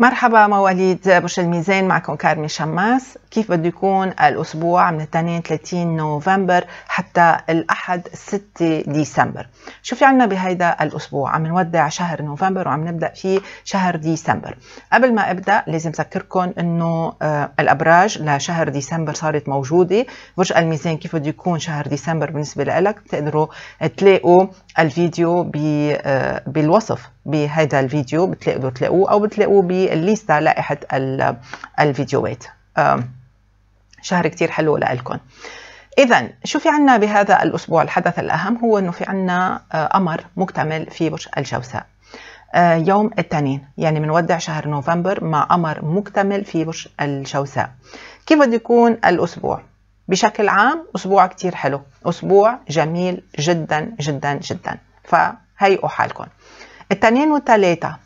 مرحبا مواليد برج الميزان معكم كارمي شماس كيف بده يكون الأسبوع من الاثنين 30 نوفمبر حتى الأحد 6 ديسمبر شو في عنا بهيدا الأسبوع عم نودع شهر نوفمبر وعم نبدأ فيه شهر ديسمبر قبل ما أبدأ لازم أذكركم أنه آه، الأبراج لشهر ديسمبر صارت موجودة برج الميزان كيف بده يكون شهر ديسمبر بالنسبة لك بتقدروا تلاقوا الفيديو آه، بالوصف بهذا الفيديو بتلاقوا تلاقوه أو بتلاقوه الليستا الليسته لائحه الفيديوهات شهر كتير حلو لكم إذا شو في عنا بهذا الأسبوع الحدث الأهم هو أنه في عنا أمر آه، مكتمل في برج الجوزاء آه، يوم التنين يعني بنودع شهر نوفمبر مع أمر مكتمل في برج الجوزاء كيف بده يكون الأسبوع؟ بشكل عام أسبوع كتير حلو أسبوع جميل جدا جدا جدا فهيئوا حالكم التنين والتلاتة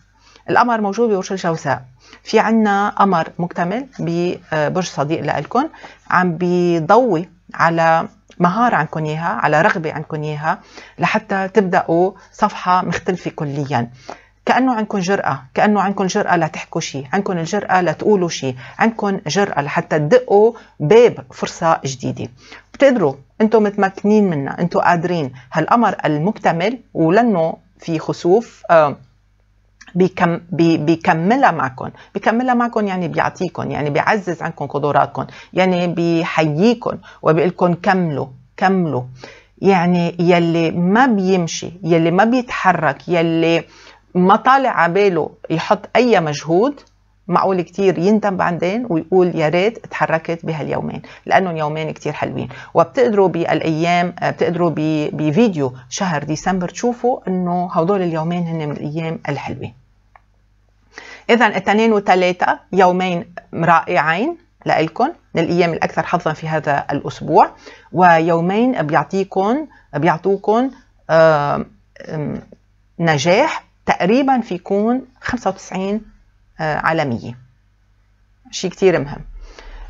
القمر موجود ببرج الجوزاء في عنا قمر مكتمل ببرج صديق لألكن عم بيضوي على مهارة عندكم إياها على رغبة عندكم إياها لحتى تبدأوا صفحة مختلفة كلياً كانه عندكم جراه كانه عندكم جراه لتحكوا شيء عندكم الجراه لتقولوا شيء عندكم جراه لحتى تدقوا باب فرصه جديده بتقدروا انتم متمكنين منها انتم قادرين هالامر المكتمل ولانه في خسوف آه بيكم بي بيكملها معكم بيكملها معكم يعني بيعطيكم يعني بيعزز عندكم قدراتكم يعني بيحييكم وبيقول كملوا كملوا يعني يلي ما بيمشي يلي ما بيتحرك يلي ما طالع عباله يحط اي مجهود معقول كتير يندم بعدين ويقول يا ريت تحركت بهاليومين لانهم يومين كتير حلوين وبتقدروا بالايام آه، بتقدروا بفيديو شهر ديسمبر تشوفوا انه هدول اليومين هن من الايام الحلوين إذا اثنين وثلاثة يومين رائعين لإلكم من الأيام الأكثر حظا في هذا الأسبوع ويومين بيعطيكم بيعطوكم نجاح تقريبا فيكون 95 على 100 شيء كتير مهم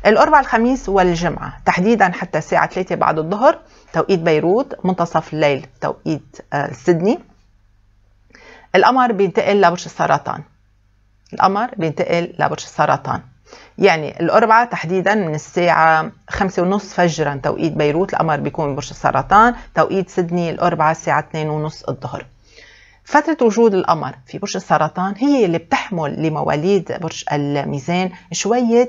الأربع الخميس والجمعة تحديدا حتى الساعة 3 بعد الظهر توقيت بيروت منتصف الليل توقيت آه، سيدني القمر بينتقل لبرج السرطان القمر بينتقل لبرج السرطان يعني الأربعة تحديدا من الساعة خمسة ونص فجرا توقيت بيروت القمر بيكون برج السرطان توقيت سدني الأربعة الساعة اثنين ونص الظهر فترة وجود القمر في برج السرطان هي اللي بتحمل لمواليد برج الميزان شوية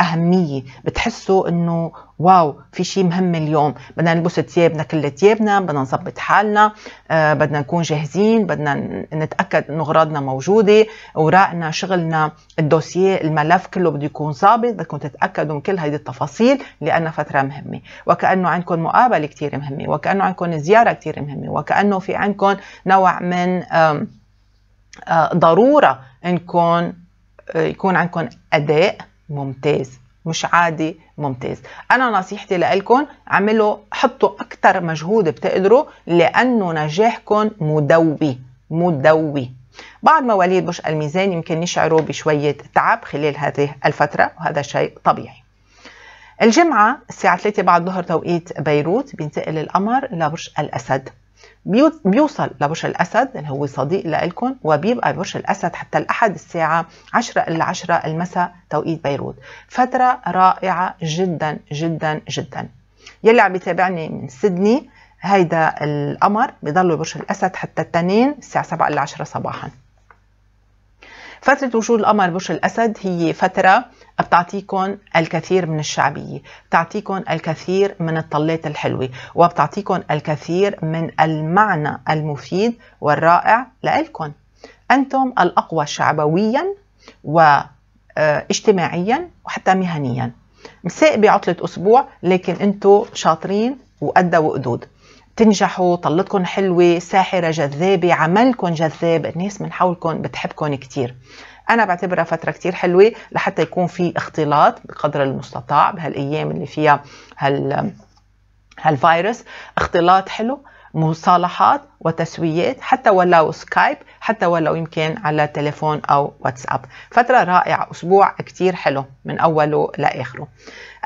أهمية بتحسوا إنه واو في شيء مهم اليوم بدنا نلبس ثيابنا كل ثيابنا بدنا نظبط حالنا آه، بدنا نكون جاهزين بدنا نتأكد إنه أغراضنا موجودة أوراقنا شغلنا الدوسية الملف كله بده يكون ظابط بدكم تتأكدوا من كل هذه التفاصيل لأنها فترة مهمة وكأنه عندكم مقابلة كتير مهمة وكأنه عندكم زيارة كتير مهمة وكأنه في عندكم نوع من آه، ضرورة إنكم آه، يكون عندكم أداء ممتاز مش عادي ممتاز انا نصيحتي لكم عملوا حطوا اكثر مجهود بتقدروا لانه نجاحكم مدوي مدوي بعض مواليد برج الميزان يمكن يشعروا بشوية تعب خلال هذه الفترة وهذا شيء طبيعي الجمعة الساعة 3 بعد ظهر توقيت بيروت بينتقل القمر لبرج الأسد بيوصل لبشر الأسد اللي هو صديق لإلكم وبيبقى برج الأسد حتى الأحد الساعة 10 إلا 10 المساء توقيت بيروت فترة رائعة جدا جدا جدا يلي عم يتابعني من سيدني هيدا القمر بضل برج الأسد حتى التنين الساعة 7 إلا 10 صباحا فترة وجود القمر برج الأسد هي فترة بتعطيكم الكثير من الشعبية بتعطيكم الكثير من الطلات الحلوة وبتعطيكم الكثير من المعنى المفيد والرائع لإلكم أنتم الأقوى شعبويا واجتماعيا آه، وحتى مهنيا مساء بعطلة أسبوع لكن أنتم شاطرين وقدا وقدود تنجحوا طلتكم حلوة ساحرة جذابة عملكم جذاب الناس من حولكم بتحبكم كتير انا بعتبرها فتره كثير حلوه لحتى يكون في اختلاط بقدر المستطاع بهالايام اللي فيها هال هالفيروس اختلاط حلو مصالحات وتسويات حتى ولو سكايب حتى ولو يمكن على تليفون او واتساب فتره رائعه اسبوع كثير حلو من اوله لاخره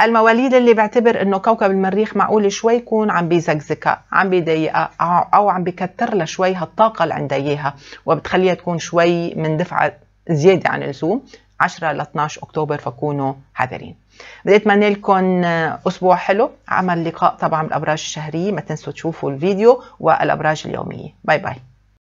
المواليد اللي بعتبر انه كوكب المريخ معقول شوي يكون عم بيزقزقها عم بيضيقها او عم بكتر لها شوي هالطاقه اللي عندها اياها وبتخليها تكون شوي من دفعه زياده عن اللزوم 10 ل 12 اكتوبر فكونوا حذرين بدي اتمنى لكم اسبوع حلو عمل لقاء طبعا بالابراج الشهريه ما تنسوا تشوفوا الفيديو والابراج اليوميه باي باي